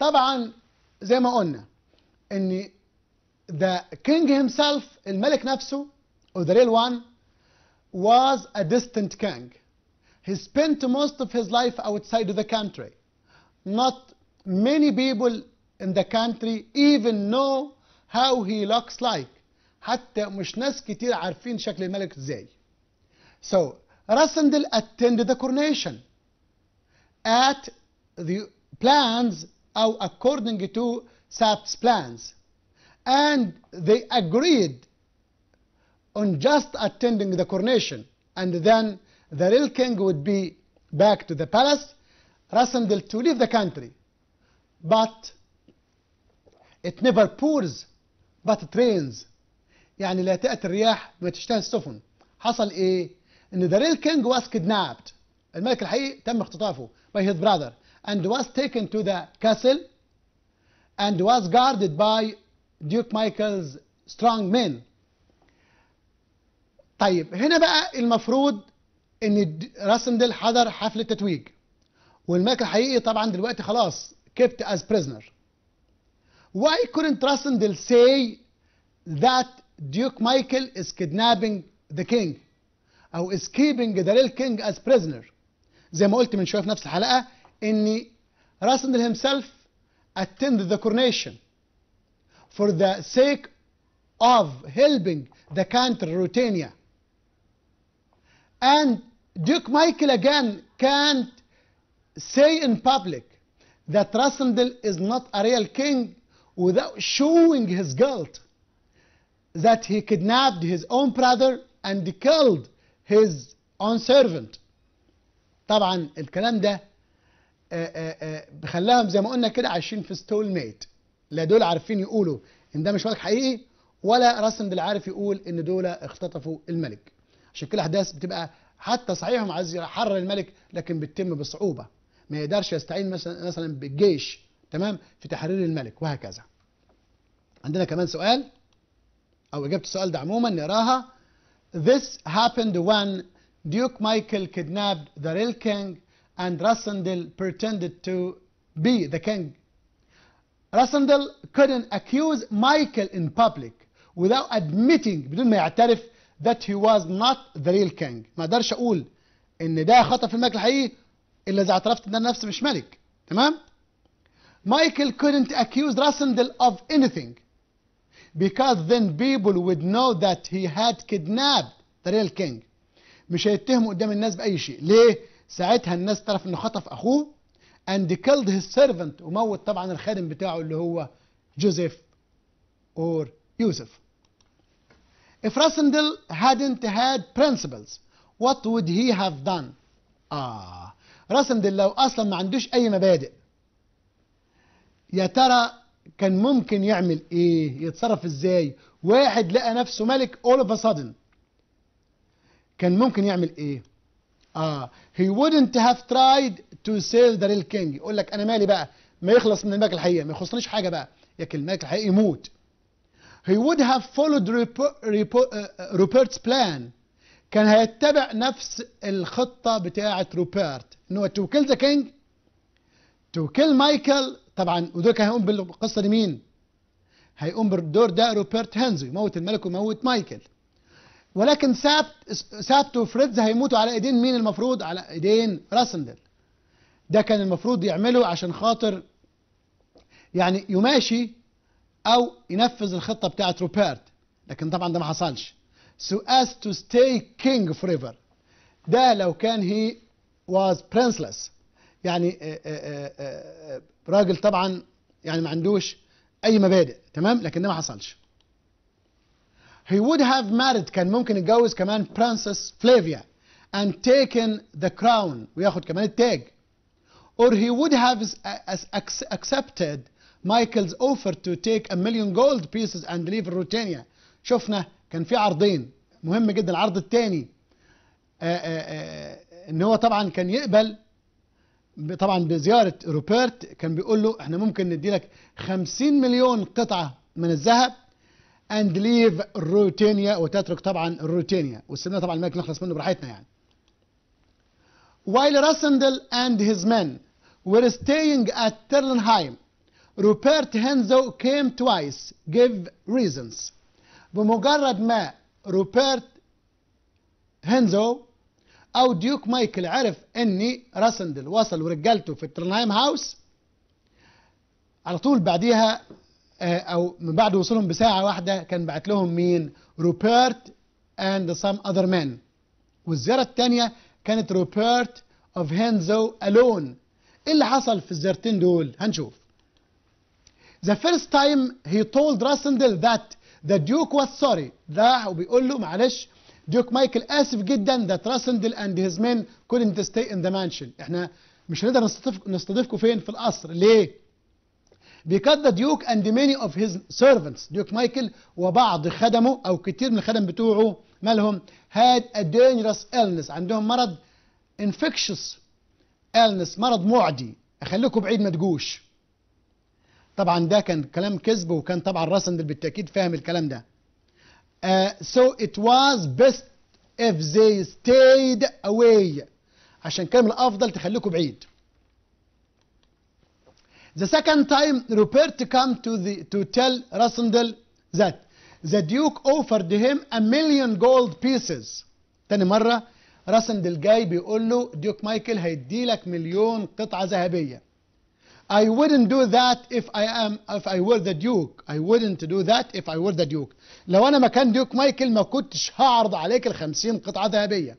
Speaker 1: طبعا زي ما قلنا ان the king himself الملك نفسه or the real one was a distant king he spent most of his life outside the country. Not many people in the country even know how he looks like حتى مش ناس كتير عارفين شكل الملك ازاي So Rassendil attended the coronation at the plans or according to SAP's plans and they agreed on just attending the coronation and then the real king would be back to the palace, Rasandil to leave the country. But it never pours but it rains يعني لا تأتي الرياح ما تشتهي السفن حصل إيه؟ إن the real king was kidnapped الملك الحقيقي تم اختطافه by his brother and was taken to the castle and was guarded by Duke Michael's strong men طيب هنا بقى المفروض ان راسندل حضر حفل التتويج والملك الحقيقي طبعا دلوقتي خلاص kept as prisoner why couldn't Rassendil say that Duke Michael is kidnapping the king او is keeping the real king as prisoner زي ما قلت من شويه في نفس الحلقه ان Rassendil himself attended the coronation for the sake of helping the country Ruthenia and Duke Michael again can't say in public that Rassendil is not a real king without showing his guilt that he kidnapped his own brother and killed his own servant طبعا الكلام ده خلاهم زي ما قلنا كده عايشين في ستول ميت لا دول عارفين يقولوا ان ده مش ملك حقيقي ولا راسندل عارف يقول ان دول اختطفوا الملك عشان كده الاحداث بتبقى حتى صحيح هم عايز يحرر الملك لكن بتتم بصعوبة ما يقدرش يستعين مثلا مثلا بالجيش تمام في تحرير الملك وهكذا عندنا كمان سؤال أو إجابة السؤال ده عموما نراها This happened when Duke Michael kidnapped the real king and Rassendil pretended to be the king. Rassendil couldn't accuse Michael in public without admitting بدون ما يعترف that he was not the real king ما اقدرش اقول ان ده خطا في الملك الحقيقي الا اذا اعترفت ان انا نفسي مش ملك تمام Michael couldn't accuse راسندل of anything because then people would know that he had kidnapped the real king مش هيتهموا قدام الناس بأي شيء ليه؟ ساعتها الناس تعرف انه خطف اخوه and killed his servant وموت طبعا الخادم بتاعه اللي هو جوزيف or يوسف If Rassendil hadn't had principles, what would he have done? آه ah, Rassendil لو أصلا ما عندوش أي مبادئ يا ترى كان ممكن يعمل إيه؟ يتصرف إزاي؟ واحد لقى نفسه ملك all of a sudden كان ممكن يعمل إيه؟ آه he wouldn't have tried to save the real king يقول لك أنا مالي بقى ما يخلص من الملك الحقيقي ما يخصنيش حاجة بقى يا الملك الحقيقي يموت he would have followed uh, uh, Rupert's plan كان هيتبع نفس الخطة بتاعة روبرت ان هو to kill the king to kill مايكل طبعا ودول كان هيقوم بالقصة دي مين هيقوم بالدور ده روبرت هانزو يموت الملك ويموت مايكل ولكن سابت سابت وفريدز هيموتوا على ايدين مين المفروض على ايدين راسندل ده كان المفروض يعمله عشان خاطر يعني يماشي او ينفذ الخطه بتاعه روبرت لكن طبعا ده ما حصلش so as to stay king forever ده لو كان هي واز برنسلس يعني آه، آه، آه، راجل طبعا يعني ما عندوش اي مبادئ تمام لكن ده ما حصلش he would have married كان ممكن يتجوز كمان برنسس فليفيا and taken the crown وياخد كمان التاج or he would have accepted مايكلز اوفر تو تيك ا مليون جولد بيسز اند ليف روتينيا شفنا كان في عرضين مهم جدا العرض الثاني آه، آه، آه، ان هو طبعا كان يقبل طبعا بزيارة روبرت كان بيقول له احنا ممكن ندي لك 50 مليون قطعة من الذهب اند ليف روتينيا وتترك طبعا روتينيا والسنة طبعا الملك نخلص منه براحتنا يعني while Rassendel and his men were staying at Ternheim روبرت هنزو كيم توايس جيف ريزنز بمجرد ما روبرت هنزو أو ديوك مايكل عرف اني راسندل وصل ورجالته في ترنهايم هاوس على طول بعديها آه، أو من بعد وصولهم بساعة واحدة كان بعت لهم مين روبرت and some other men والزيارة الثانية كانت روبرت of هنزو alone إيه اللي حصل في الزيارتين دول هنشوف The first time he told Rassendel that the Duke was sorry راح وبيقول له معلش ديوك مايكل آسف جدا that Rassendel and his men couldn't stay in the mansion احنا مش هنقدر نستضيفكم فين في القصر ليه؟ because the duke and many of his servants Duke Michael وبعض خدمه أو كتير من الخدم بتوعه مالهم had a dangerous illness عندهم مرض infectious illness مرض معدي أخليكم بعيد ما تجوش طبعا ده كان كلام كذب وكان طبعا راسندل بالتأكيد فاهم الكلام ده uh, so it was best if they stayed away عشان كان الأفضل تخليكم بعيد The second time Rupert came to, the, to tell راسندل that the Duke offered him a million gold pieces. تاني مرة راسندل جاي بيقول له ديوك مايكل هيدي لك مليون قطعة ذهبية. I wouldn't do that if I am if I were the duke I wouldn't do that if I were the duke لو أنا مكان ديوك مايكل ما كنتش هعرض عليك ال 50 قطعة ذهبية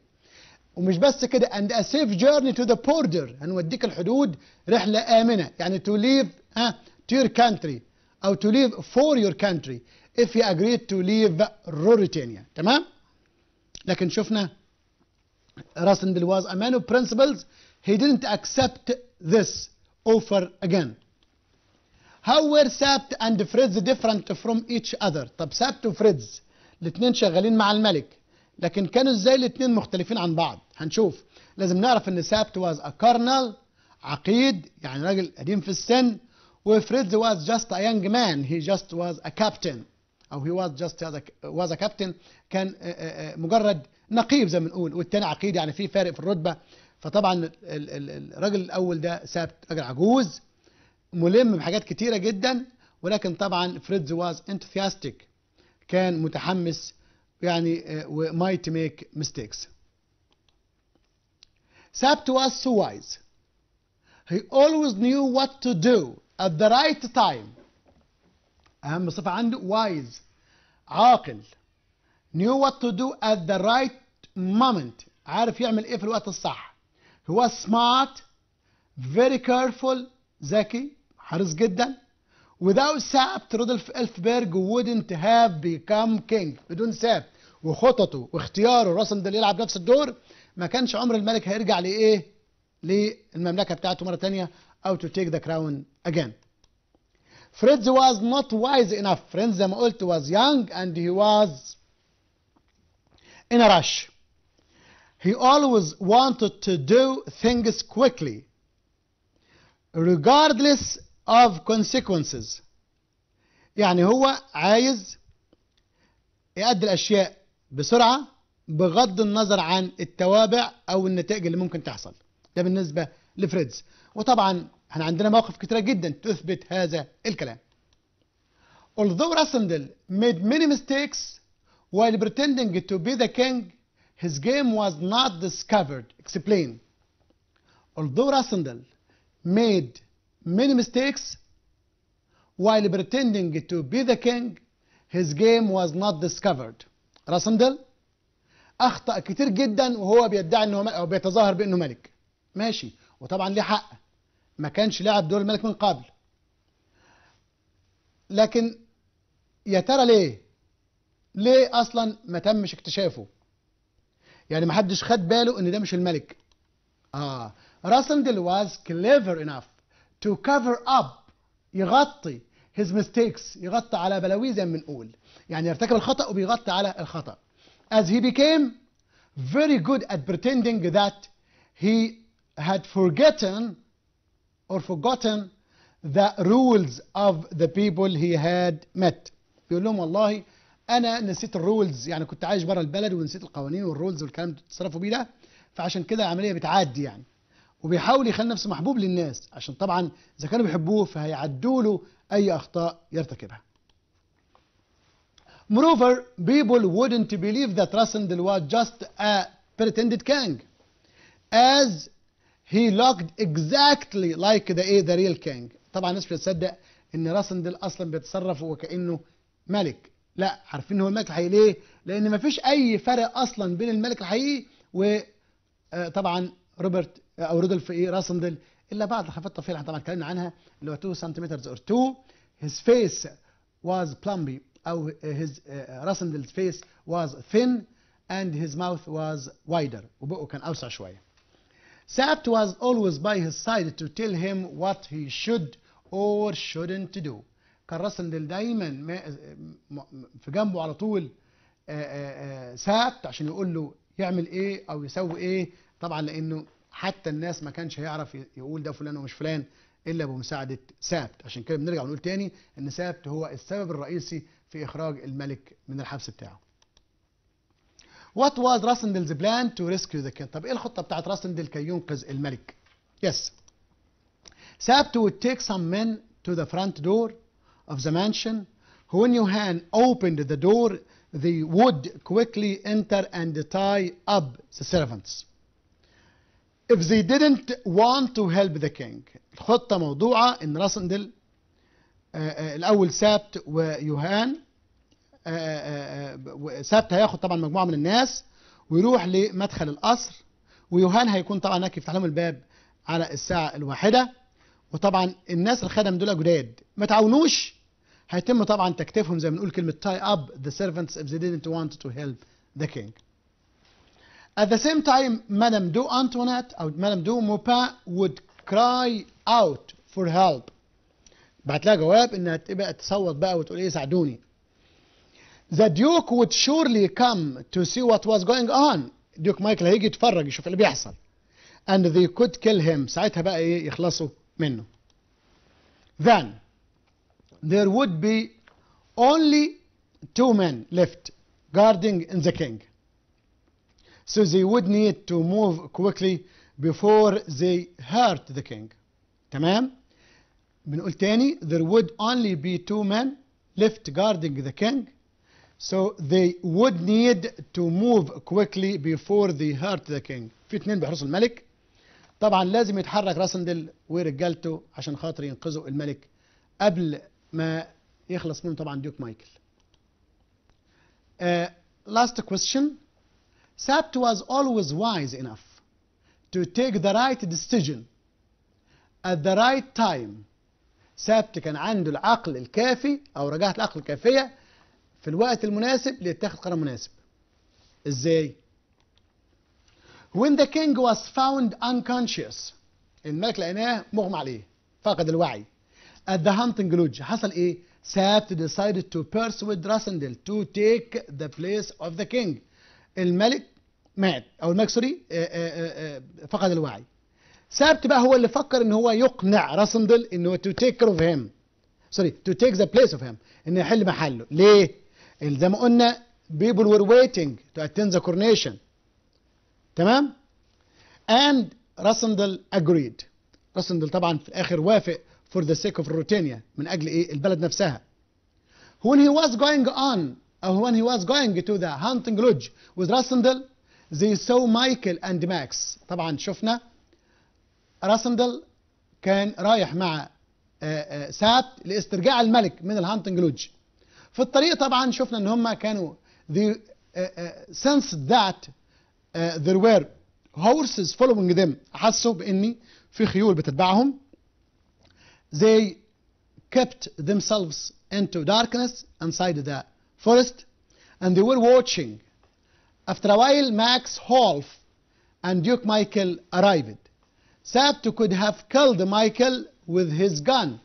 Speaker 1: ومش بس كده and a safe journey to the border هنوديك الحدود رحلة آمنة يعني to leave uh, to your country أو to leave for your country if you agreed to leave Ruritania تمام لكن شفنا راسن بالواز a man of principles he didn't accept this over again. How were Sabt and Fritz different from each other? طب Sabt Fritz الاثنين شغالين مع الملك لكن كانوا ازاي الاثنين مختلفين عن بعض؟ هنشوف لازم نعرف ان Sapt was a colonel عقيد يعني راجل قديم في السن Fritz was just a young man he just was a captain او he was just a, was a captain كان مجرد نقيب زي ما بنقول والتاني عقيد يعني في فارق في الرتبه فطبعا الراجل الاول ده سابت راجل عجوز ملم بحاجات كتيره جدا ولكن طبعا فريدز واز انتوثياستيك كان متحمس يعني ومايت ميك ميستيكس سابت واز سو وايز هي اولويز نيو وات تو دو ات ذا رايت تايم أهم صفة عنده وايز عاقل knew what to do at the right moment عارف يعمل إيه في الوقت الصح he was smart very careful ذكي حريص جدا without ساب رودولف الفبرج wouldn't have become king بدون ساب وخططه واختياره راسم ده يلعب نفس الدور ما كانش عمر الملك هيرجع لايه للمملكه بتاعته مره ثانيه او تو تيك ذا كراون اجين فريدز was not wise enough فريدز زي ما قلت was young and he was in a rush He always wanted to do things quickly, regardless of consequences. يعني هو عايز يأدي الأشياء بسرعة بغض النظر عن التوابع أو النتائج اللي ممكن تحصل ده بالنسبة لفريدز وطبعا احنا عندنا مواقف كتيرة جدا تثبت هذا الكلام Although Rassendel made many mistakes while pretending to be the king His game was not discovered. Explain. Although Rassendel made many mistakes while pretending to be the king, his game was not discovered. Rassendel اخطا كتير جدا وهو بيدعي انه او بيتظاهر بانه ملك ماشي وطبعا ليه حق ما كانش لاعب دور الملك من قبل لكن يا ترى ليه ليه اصلا ما تمش اكتشافه يعني ما حدش خد باله ان ده مش الملك اه راسندل واز كليفر انف تو كفر اب يغطي هيز ميستيكس يغطي على بلاوي زي ما بنقول يعني ارتكب الخطا وبيغطي على الخطا as he became very good at pretending that he had forgotten or forgotten the rules of the people he had met بيقول لهم والله انا نسيت الرولز يعني كنت عايش بره البلد ونسيت القوانين والرولز والكلام اللي بتتصرفوا بيه ده فعشان كده العمليه بتعدي يعني وبيحاول يخلي نفسه محبوب للناس عشان طبعا اذا كانوا بيحبوه فهيعدوا له اي اخطاء يرتكبها Moreover, people wouldn't believe that Rasendil was just a pretended king, as he looked exactly like the, the real king. طبعا الناس بتصدق ان راسندل اصلا بيتصرف وكانه ملك لا عارفين هو الملك الحقيقي ليه لان مفيش اي فرق اصلا بين الملك الحقيقي وطبعا آه، روبرت آه، او رودولف ايه راسندل الا بعض الخفات اللي احنا طبعا اتكلمنا عنها اللي هو 2 سنتيمترز اور 2 his face was plumpy او his آه، راسندلز face was thin and his mouth was wider وبقه كان اوسع شويه Saft was always by his side to tell him what he should or shouldn't do كان راس ديل دايما في جنبه على طول آه، آه، آه، ساعت عشان يقول له يعمل ايه او يسوي ايه طبعا لانه حتى الناس ما كانش هيعرف يقول ده فلان ومش فلان الا بمساعده سابت عشان كده بنرجع ونقول تاني ان سابت هو السبب الرئيسي في اخراج الملك من الحبس بتاعه What was Rassendel's plan to rescue the king? طب ايه الخطه بتاعت راسندل كي ينقذ الملك؟ Yes. سابت would take some men to the front door of the mansion. When Johann opened the door, they would quickly enter and tie up the servants. If they didn't want to help the king الخطة موضوعة إن راسندل آه، آه، الأول سابت ويوهان آه، سابت هياخد طبعا مجموعة من الناس ويروح لمدخل القصر ويوهان هيكون طبعا هناك يفتح لهم الباب على الساعة الواحدة وطبعا الناس الخدم دول جداد ما تعاونوش هيتم طبعا تكتيفهم زي ما بنقول كلمه tie up the servants if they didn't want to help the king. At the same time, Madame Du Antoinette أو Madame Du Maupin would cry out for help. بعت لها جواب انها تبقى تصوت بقى وتقول ايه ساعدوني. The Duke would surely come to see what was going on. Duke مايكل هيجي يتفرج يشوف اللي بيحصل. And they could kill him. ساعتها بقى ايه يخلصوا منه. Then there would be only two men left guarding the king. So they would need to move quickly before they hurt the king. تمام؟ بنقول تاني there would only be two men left guarding the king. So they would need to move quickly before they hurt the king. في اتنين بيحرسوا الملك. طبعا لازم يتحرك راسندل ورجالته عشان خاطر ينقذوا الملك قبل ما يخلص منه طبعا ديوك مايكل uh, last question Sabt was always wise enough to take the right decision at the right time كان عنده العقل الكافي أو رجعة العقل الكافية في الوقت المناسب ليتخذ قرار مناسب إزاي؟ When the king was found unconscious الملك لقيناه مغمى عليه فقد الوعي at the hunting lodge حصل ايه سات decided to persuade Rasendil to take the place of the king الملك مات او الملك سوري آه، آه، آه، فقد الوعي سابت بقى هو اللي فكر ان هو يقنع راسندل انه تو تيك اوف هيم سوري تو تيك ذا بليس اوف هيم انه يحل محله ليه زي ما قلنا people were waiting to attend the coronation تمام and راسندل agreed راسندل طبعا في الاخر وافق for the sake of Ruritania من أجل إيه البلد نفسها when he was going on or when he was going to the hunting lodge with Rassendal they saw Michael and Max طبعا شفنا راسندل كان رايح مع سات لاسترجاع الملك من الهانتنج لودج في الطريق طبعا شفنا ان هم كانوا they sensed that there were horses following them حسوا بان في خيول بتتبعهم They kept themselves into darkness inside the forest and they were watching. After a while, Max Holf and Duke Michael arrived. Sabto could have killed Michael with his gun.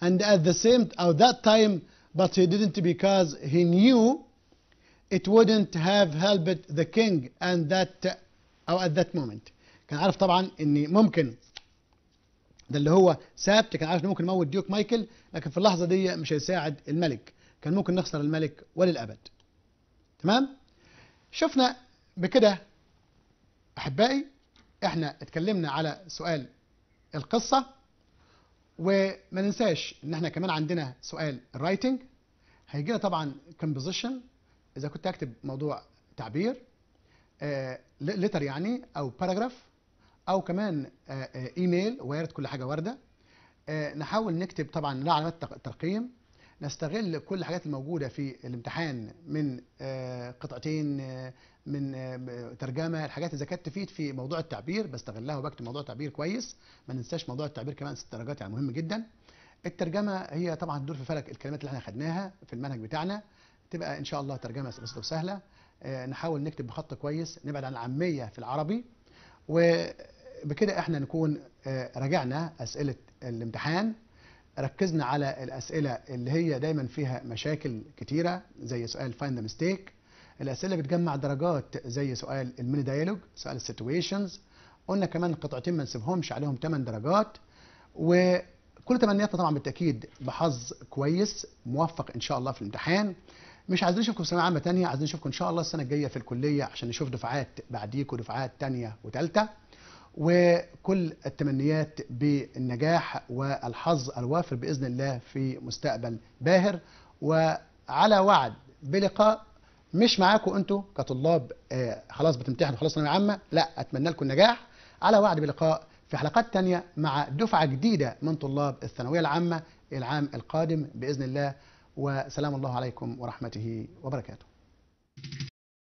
Speaker 1: And at the same at that time, but he didn't because he knew it wouldn't have helped the king and that أو uh, at that moment. كان عارف طبعا إن ممكن ده اللي هو ثابت كان عارف انه ممكن يموت ديوك مايكل لكن في اللحظه دي مش هيساعد الملك كان ممكن نخسر الملك وللابد تمام شفنا بكده احبائي احنا اتكلمنا على سؤال القصه وما ننساش ان احنا كمان عندنا سؤال الرايتنج هيجي طبعا كومبوزيشن اذا كنت اكتب موضوع تعبير ليتر آه، لتر يعني او باراجراف او كمان آه، آه، ايميل وارد كل حاجه وارده آه، نحاول نكتب طبعا لا علامات ترقيم نستغل كل الحاجات الموجوده في الامتحان من قطعتين من ترجمه الحاجات اذا كانت تفيد في موضوع التعبير بستغلها وبكتب موضوع التعبير كويس ما ننساش موضوع التعبير كمان ست درجات يعني مهم جدا الترجمه هي طبعا دور في فلك الكلمات اللي احنا خدناها في المنهج بتاعنا تبقى ان شاء الله ترجمه بسيطه وسهله نحاول نكتب بخط كويس نبعد عن العاميه في العربي و بكده احنا نكون آه، راجعنا اسئله الامتحان ركزنا على الاسئله اللي هي دايما فيها مشاكل كتيره زي سؤال فايند ذا ميستيك الاسئله بتجمع درجات زي سؤال الميني دايلوج سؤال السيتويشنز قلنا كمان قطعتين ما نسيبهمش عليهم 8 درجات وكل تمنياتنا طبعا بالتاكيد بحظ كويس موفق ان شاء الله في الامتحان مش عايزين نشوفكم في ثانويه عامه ثانيه عايزين نشوفكم ان شاء الله السنه الجايه في الكليه عشان نشوف دفعات بعديكم ودفعات ثانيه وثالثه وكل التمنيات بالنجاح والحظ الوافر باذن الله في مستقبل باهر وعلى وعد بلقاء مش معاكم انتوا كطلاب آه، خلاص بتمتحنوا خلاص ثانويه عامه لا اتمنى لكم النجاح على وعد بلقاء في حلقات تانية مع دفعه جديده من طلاب الثانويه العامه العام القادم باذن الله وسلام الله عليكم ورحمته وبركاته